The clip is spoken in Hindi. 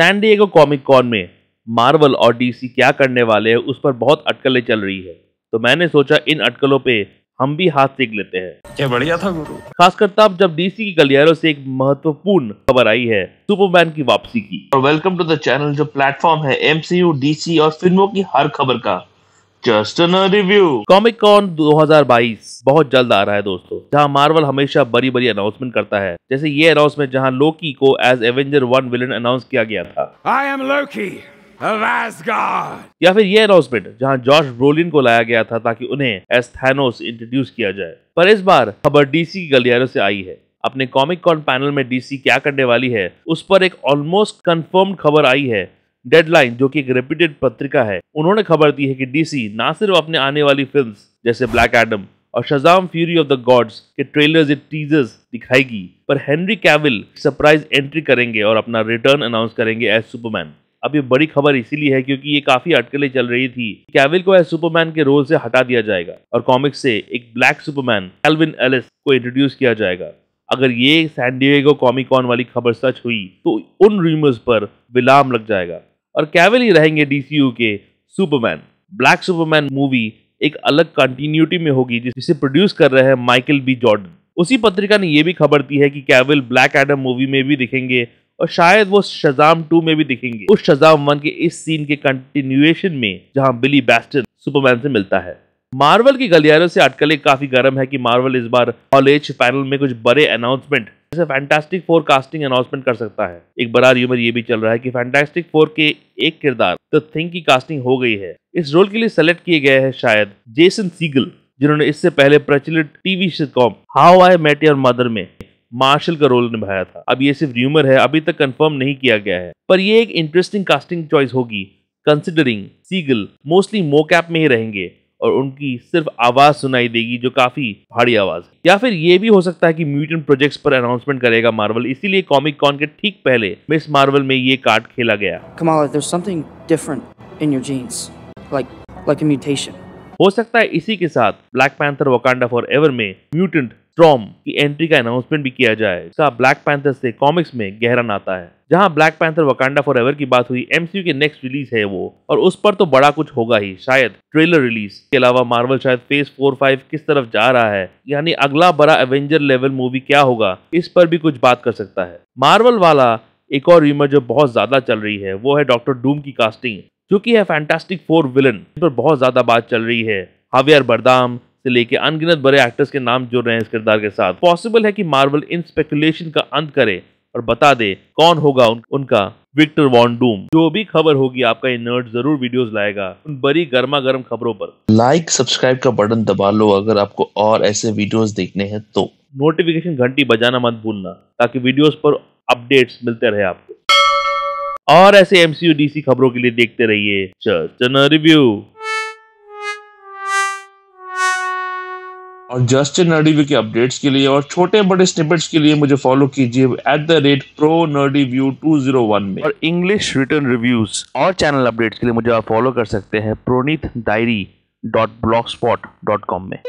सैन कॉमिक कॉन में मार्वल और डीसी क्या करने वाले हैं उस पर बहुत अटकलें चल रही है तो मैंने सोचा इन अटकलों पे हम भी हाथ सेक लेते हैं क्या बढ़िया था गुरु खासकर तब जब डीसी की गलियारों से एक महत्वपूर्ण खबर आई है सुपरमैन की वापसी की और वेलकम टू द चैनल जो प्लेटफॉर्म है एमसीयू डीसी और फिल्मों की हर खबर का just an review Comic Con 2022 बहुत जल्द आ रहा है दोस्तों जहां मार्वल हमेशा बड़ी बड़ी अनाउंसमेंट करता है जैसे ये अनाउंसमेंट जहां लोकी को as avenger one villain announce किया गया था आई एम लोकी या फिर ये अनाउंसमेंट जहां जॉर्ज ब्रोलिन को लाया गया था ताकि उन्हें एस थैनोस इंट्रोड्यूस किया जाए पर इस बार खबर डीसी की गलियारों से आई है अपने कॉमिक कॉन पैनल में डीसी क्या करने वाली है उस पर एक ऑलमोस्ट कंफर्म खबर आई है डेडलाइन जो कि एक रेप्यूटेड पत्रिका है उन्होंने खबर दी है कि डीसी ना सिर्फ अपने आने वाली फिल्म जैसे ब्लैक एडम और Shazam Fury of the Gods के ट्रेलर्स या टीजर्स दिखाएगी पर हेनरी कैविल सरप्राइज एंट्री करेंगे और अपना रिटर्न अनाउंस करेंगे एज सुपरमैन अब ये बड़ी खबर इसीलिए है क्योंकि ये काफी अटकलें चल रही थी कैविल को एज सुपरमैन के रोल से हटा दिया जाएगा और कॉमिक से एक ब्लैक सुपरमैन एल्विन एलिस को इंट्रोड्यूस किया जाएगा अगर ये सैन डिएगो कॉमिकॉन वाली खबर सच हुई तो उन रूमर्स पर विलाम लग जाएगा और कैवल ही रहेंगे डीसीयू के सुपरमैन ब्लैक सुपरमैन मूवी एक अलग कंटिन्यूटी में होगी जिसे प्रोड्यूस कर रहे हैं माइकल बी जॉर्डन उसी पत्रिका ने यह भी खबर दी है कि कैवल ब्लैक एडम मूवी में भी दिखेंगे और शायद वो शजाम टू में भी दिखेंगे उस शजाम वन के इस सीन के कंटिन्यूएशन में जहां बिली बैस्टन सुपरमैन से मिलता है मार्वल की गलियारों से अटकलें काफी गर्म है कि मार्वल इस बार कॉलेज पैनल में कुछ बड़े अनाउंसमेंट जैसे फैंटास्टिक फोर कास्टिंग अनाउंसमेंट कर सकता है एक बड़ा रूमर ये भी चल रहा है कि फैंटास्टिक फोर के एक किरदार द तो थिंग की कास्टिंग हो गई है इस रोल के लिए सेलेक्ट किए गए हैं शायद जेसन सीगल जिन्होंने इससे पहले प्रचलित TV sitcom How I Met Your Mother में मार्शल का रोल निभाया था अब ये सिर्फ र्यूमर है अभी तक कंफर्म नहीं किया गया है पर ये एक इंटरेस्टिंग कास्टिंग चॉइस होगी कंसिडरिंग सीगल मोस्टली मोकैप में ही रहेंगे और उनकी सिर्फ आवाज़ सुनाई देगी जो काफ़ी भारी आवाज़ या फिर ये भी हो सकता है कि म्यूटेंट प्रोजेक्ट्स पर अनाउंसमेंट करेगा मार्वल इसीलिए कॉमिक कॉन के ठीक पहले मिस मार्वल में ये कार्ड खेला गया हो सकता है इसी के साथ Black Panther Wakanda Forever में म्यूटेंट स्ट्रॉम की एंट्री का अनाउंसमेंट भी किया जाए इसका ब्लैक पैंथर से कॉमिक्स में गहरा नाता है जहां Black Panther Wakanda Forever की बात हुई एमसीयू के नेक्स्ट रिलीज है वो और उस पर तो बड़ा कुछ होगा ही शायद ट्रेलर रिलीज के अलावा मार्वल शायद फेज फोर फाइव किस तरफ जा रहा है यानी अगला बड़ा एवेंजर लेवल मूवी क्या होगा इस पर भी कुछ बात कर सकता है मार्वल वाला एक और रूमर जो बहुत ज्यादा चल रही है वो है डॉक्टर डूम की कास्टिंग जो कि है फैंटास्टिक फोर विलन पर बहुत ज्यादा बात चल रही है हावियर बरदाम से लेके अनगिनत बड़े एक्टर्स के नाम जुड़ रहे हैं इस किरदार के साथ पॉसिबल है कि मार्वल इन स्पेकुलेशन का अंत करे और बता दे कौन होगा उन, उनका विक्टर वॉन डूम जो भी खबर होगी आपका नर्ड जरूर वीडियोस लाएगा उन बड़ी गर्मा गर्म खबरों पर लाइक सब्सक्राइब का बटन दबा लो अगर आपको और ऐसे वीडियोस देखने हैं तो नोटिफिकेशन घंटी बजाना मत भूलना ताकि वीडियोस पर अपडेट्स मिलते रहे आपको और ऐसे एमसीयू डीसी खबरों के लिए देखते रहिए चर्च रिव्यू और जस्टिन नर्डीव्यू के अपडेट्स के लिए और छोटे बड़े स्निपेट्स के लिए मुझे फॉलो कीजिए at the rate pro view two zero one में और इंग्लिश रिटर्न रिव्यूज और चैनल अपडेट्स के लिए मुझे आप फॉलो कर सकते हैं Praneet diary dot blog spot dot com में